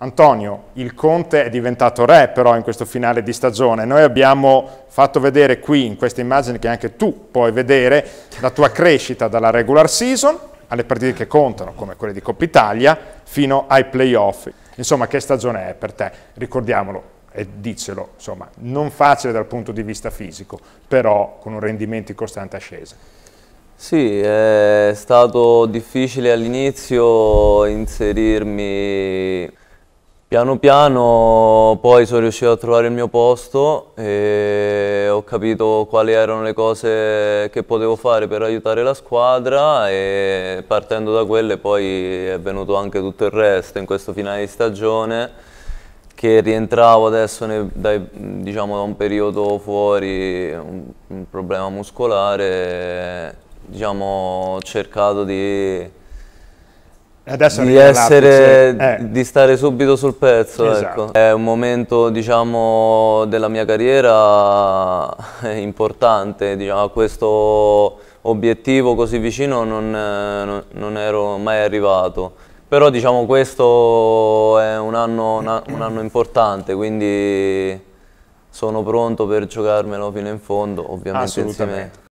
Antonio, il Conte è diventato re però in questo finale di stagione, noi abbiamo fatto vedere qui in questa immagine che anche tu puoi vedere la tua crescita dalla regular season alle partite che contano come quelle di Coppa Italia fino ai playoff. Insomma che stagione è per te? Ricordiamolo e dicelo, insomma non facile dal punto di vista fisico, però con un rendimento in costante ascesa. Sì, è stato difficile all'inizio inserirmi Piano piano poi sono riuscito a trovare il mio posto e ho capito quali erano le cose che potevo fare per aiutare la squadra e partendo da quelle poi è venuto anche tutto il resto in questo finale di stagione che rientravo adesso ne, dai, diciamo, da un periodo fuori, un, un problema muscolare, diciamo, ho cercato di Adesso di, essere, eh. di stare subito sul pezzo. Ecco. Esatto. Ecco. È un momento diciamo, della mia carriera eh, importante, diciamo, a questo obiettivo così vicino non, eh, non, non ero mai arrivato. Però diciamo, questo è un anno, un anno importante, quindi sono pronto per giocarmelo fino in fondo, ovviamente insieme